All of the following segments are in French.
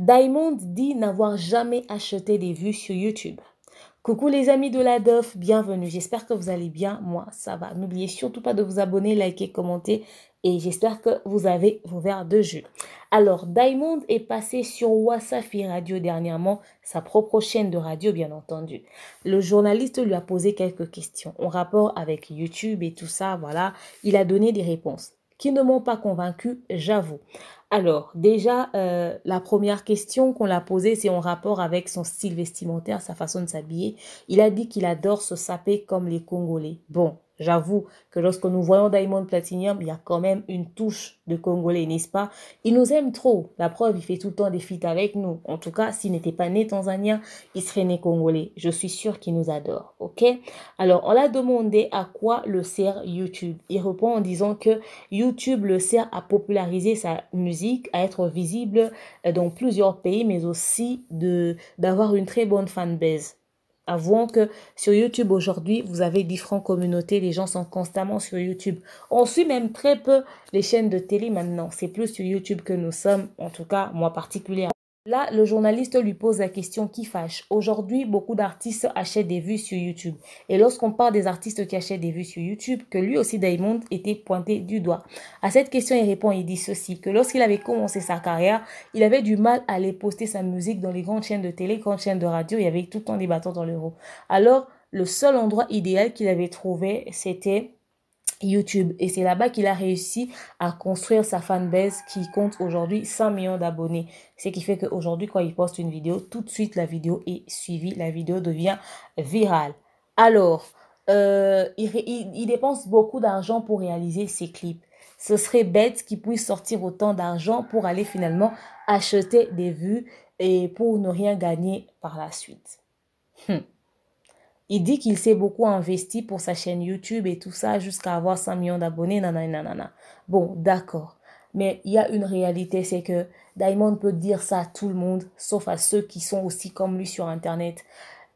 Diamond dit n'avoir jamais acheté des vues sur YouTube. Coucou les amis de la DOF, bienvenue. J'espère que vous allez bien. Moi, ça va. N'oubliez surtout pas de vous abonner, liker, commenter. Et j'espère que vous avez vos verres de jus. Alors, Diamond est passé sur Wasafi Radio dernièrement, sa propre chaîne de radio, bien entendu. Le journaliste lui a posé quelques questions en rapport avec YouTube et tout ça, voilà. Il a donné des réponses qui ne m'ont pas convaincu, j'avoue. Alors, déjà, euh, la première question qu'on l'a posée, c'est en rapport avec son style vestimentaire, sa façon de s'habiller. Il a dit qu'il adore se saper comme les Congolais. Bon, J'avoue que lorsque nous voyons Diamond Platinum, il y a quand même une touche de Congolais, n'est-ce pas Il nous aime trop. La preuve, il fait tout le temps des feats avec nous. En tout cas, s'il n'était pas né tanzanien, il serait né congolais. Je suis sûre qu'il nous adore, ok Alors, on l'a demandé à quoi le sert YouTube. Il répond en disant que YouTube le sert à populariser sa musique, à être visible euh, dans plusieurs pays, mais aussi d'avoir une très bonne fanbase. Avouons que sur YouTube aujourd'hui, vous avez différentes communautés. Les gens sont constamment sur YouTube. On suit même très peu les chaînes de télé maintenant. C'est plus sur YouTube que nous sommes, en tout cas moi particulièrement. Là, le journaliste lui pose la question qui fâche. Aujourd'hui, beaucoup d'artistes achètent des vues sur YouTube. Et lorsqu'on parle des artistes qui achètent des vues sur YouTube, que lui aussi Diamond était pointé du doigt. À cette question, il répond, il dit ceci, que lorsqu'il avait commencé sa carrière, il avait du mal à aller poster sa musique dans les grandes chaînes de télé, grandes chaînes de radio, il y avait tout le temps des bâtons dans l'euro. Alors, le seul endroit idéal qu'il avait trouvé, c'était YouTube. Et c'est là-bas qu'il a réussi à construire sa fanbase qui compte aujourd'hui 5 millions d'abonnés. Ce qui fait qu'aujourd'hui, quand il poste une vidéo, tout de suite la vidéo est suivie, la vidéo devient virale. Alors, euh, il, dépense beaucoup d'argent pour réaliser ses clips. Ce serait bête qu'il puisse sortir autant d'argent pour aller finalement acheter des vues et pour ne rien gagner par la suite. Hum. Il dit qu'il s'est beaucoup investi pour sa chaîne YouTube et tout ça jusqu'à avoir 100 millions d'abonnés, Bon, d'accord. Mais il y a une réalité, c'est que Diamond peut dire ça à tout le monde, sauf à ceux qui sont aussi comme lui sur Internet.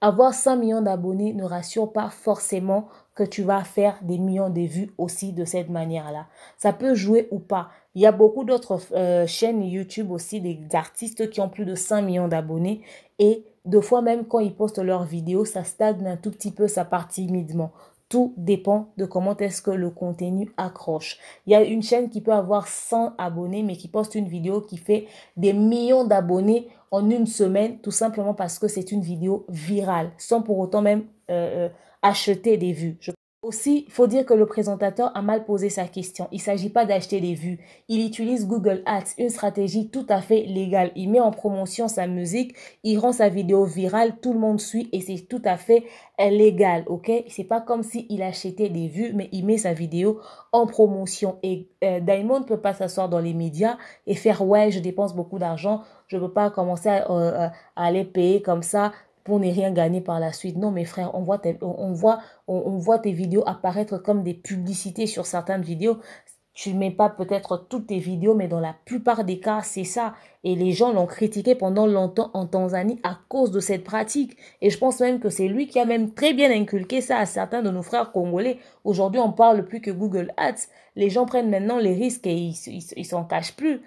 Avoir 5 millions d'abonnés ne rassure pas forcément que tu vas faire des millions de vues aussi de cette manière-là. Ça peut jouer ou pas. Il y a beaucoup d'autres euh, chaînes YouTube aussi, des artistes qui ont plus de 5 millions d'abonnés et deux fois même quand ils postent leurs vidéos, ça stagne un tout petit peu, ça part timidement. Tout dépend de comment est-ce que le contenu accroche. Il y a une chaîne qui peut avoir 100 abonnés, mais qui poste une vidéo qui fait des millions d'abonnés en une semaine, tout simplement parce que c'est une vidéo virale, sans pour autant même euh, euh, acheter des vues. Je aussi, il faut dire que le présentateur a mal posé sa question. Il ne s'agit pas d'acheter des vues. Il utilise Google Ads, une stratégie tout à fait légale. Il met en promotion sa musique, il rend sa vidéo virale, tout le monde suit et c'est tout à fait euh, légal, ok C'est pas comme s'il achetait des vues, mais il met sa vidéo en promotion. Et euh, Diamond ne peut pas s'asseoir dans les médias et faire « Ouais, je dépense beaucoup d'argent, je ne peux pas commencer à, euh, à aller payer comme ça » pour ne rien gagner par la suite. Non, mes frères, on voit tes, on voit, on, voit tes vidéos apparaître comme des publicités sur certaines vidéos. Tu ne mets pas peut-être toutes tes vidéos, mais dans la plupart des cas, c'est ça. Et les gens l'ont critiqué pendant longtemps en Tanzanie à cause de cette pratique. Et je pense même que c'est lui qui a même très bien inculqué ça à certains de nos frères congolais. Aujourd'hui, on parle plus que Google Ads. Les gens prennent maintenant les risques et ils s'en cachent plus.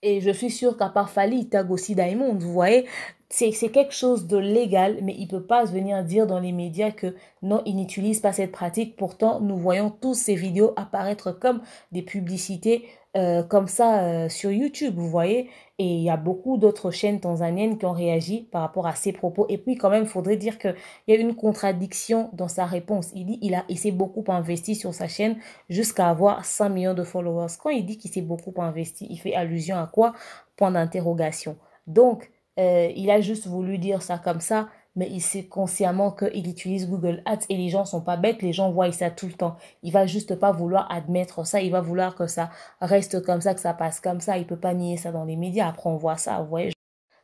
Et je suis sûre qu'à part Fali, il tag aussi Daimond, vous voyez c'est quelque chose de légal, mais il ne peut pas venir dire dans les médias que non, il n'utilise pas cette pratique. Pourtant, nous voyons tous ces vidéos apparaître comme des publicités euh, comme ça euh, sur YouTube, vous voyez. Et il y a beaucoup d'autres chaînes tanzaniennes qui ont réagi par rapport à ces propos. Et puis quand même, il faudrait dire qu'il y a une contradiction dans sa réponse. Il dit il, a, il s'est beaucoup investi sur sa chaîne jusqu'à avoir 5 millions de followers. Quand il dit qu'il s'est beaucoup investi, il fait allusion à quoi Point d'interrogation. Donc, euh, il a juste voulu dire ça comme ça, mais il sait consciemment qu'il utilise Google Ads et les gens sont pas bêtes, les gens voient ça tout le temps. Il va juste pas vouloir admettre ça, il va vouloir que ça reste comme ça, que ça passe comme ça, il peut pas nier ça dans les médias, après on voit ça, vous voyez.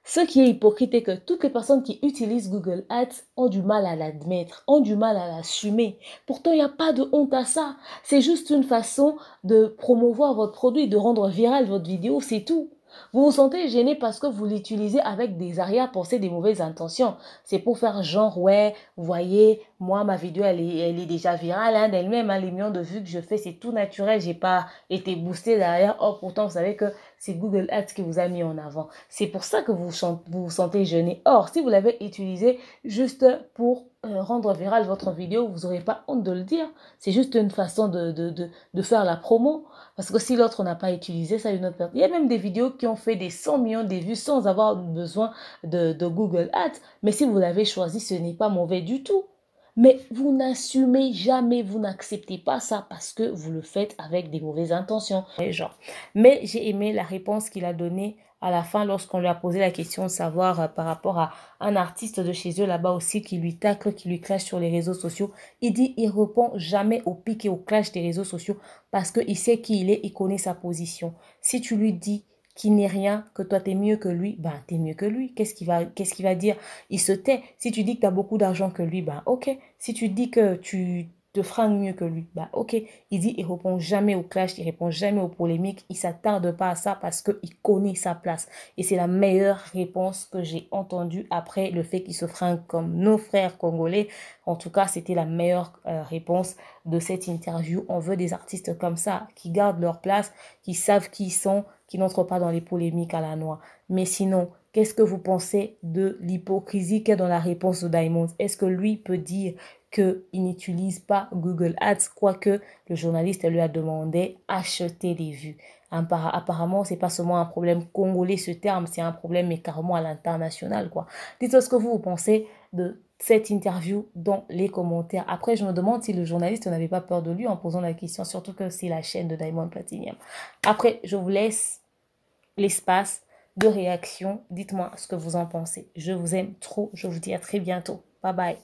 Ce qui est hypocrite est que toutes les personnes qui utilisent Google Ads ont du mal à l'admettre, ont du mal à l'assumer. Pourtant, il n'y a pas de honte à ça. C'est juste une façon de promouvoir votre produit, de rendre viral votre vidéo, c'est tout. Vous vous sentez gêné parce que vous l'utilisez avec des arrières pensées des mauvaises intentions. C'est pour faire genre, ouais, voyez, moi, ma vidéo, elle est, déjà virale elle hein. d'elle-même. Hein, les millions de vues que je fais, c'est tout naturel. J'ai pas été boostée derrière. Or, oh, pourtant, vous savez que c'est Google Ads qui vous a mis en avant. C'est pour ça que vous vous, sentez gêné. Or, si vous l'avez utilisé juste pour euh, rendre virale votre vidéo, vous n'aurez pas honte de le dire. C'est juste une façon de, faire la promo. Parce que si l'autre n'a pas utilisé, ça une autre personne. Il y a même des vidéos qui ont fait des 100 millions de vues sans avoir besoin de Google Ads. Mais si vous l'avez choisi, ce n'est pas mauvais du tout. Mais vous n'assumez jamais, vous n'acceptez pas ça parce que vous le faites avec des mauvaises intentions. genre. Mais j'ai aimé la réponse qu'il a donnée à la fin lorsqu'on lui a posé la question de savoir euh, par rapport à un artiste de chez eux là-bas aussi qui lui tacle, qui lui clash sur les réseaux sociaux. Il dit il répond jamais au pic et au clash des réseaux sociaux parce qu'il sait qui il est, il connaît sa position. Si tu lui dis qui n'est rien, que toi t'es mieux que lui, ben t'es mieux que lui. Qu'est-ce qu'il va, qu'est-ce va dire Il se tait. Si tu dis que t'as beaucoup d'argent que lui, ben ok. Si tu dis que tu te fringue mieux que lui. Bah ok, il dit, il répond jamais aux clashs, il répond jamais aux polémiques, il s'attarde pas à ça parce qu'il connaît sa place. Et c'est la meilleure réponse que j'ai entendue après le fait qu'il se fringue comme nos frères congolais. En tout cas, c'était la meilleure euh, réponse de cette interview. On veut des artistes comme ça, qui gardent leur place, qui savent qui ils sont, qui n'entrent pas dans les polémiques à la noix. Mais sinon, qu'est-ce que vous pensez de l'hypocrisie qu'il dans la réponse de Diamond Est-ce que lui peut dire qu'il n'utilise pas Google Ads, quoique le journaliste lui a demandé acheter des vues. Apparemment, ce n'est pas seulement un problème congolais ce terme, c'est un problème mais carrément à l'international quoi. Dites-moi ce que vous pensez de cette interview dans les commentaires. Après, je me demande si le journaliste n'avait pas peur de lui en posant la question, surtout que c'est la chaîne de Diamond Platinum. Après, je vous laisse l'espace de réaction. Dites-moi ce que vous en pensez. Je vous aime trop. Je vous dis à très bientôt. Bye bye.